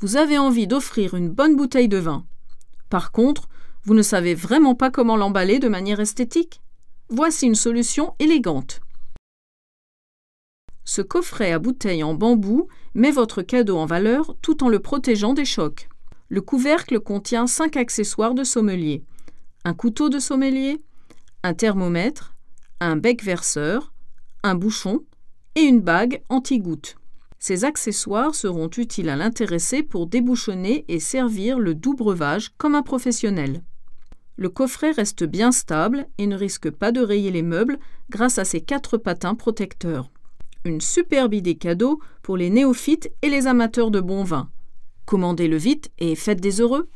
vous avez envie d'offrir une bonne bouteille de vin. Par contre, vous ne savez vraiment pas comment l'emballer de manière esthétique. Voici une solution élégante. Ce coffret à bouteilles en bambou met votre cadeau en valeur tout en le protégeant des chocs. Le couvercle contient cinq accessoires de sommelier. Un couteau de sommelier, un thermomètre, un bec verseur, un bouchon et une bague anti-goutte. Ces accessoires seront utiles à l'intéressé pour débouchonner et servir le doux breuvage comme un professionnel. Le coffret reste bien stable et ne risque pas de rayer les meubles grâce à ses quatre patins protecteurs. Une superbe idée cadeau pour les néophytes et les amateurs de bon vin. Commandez-le vite et faites des heureux!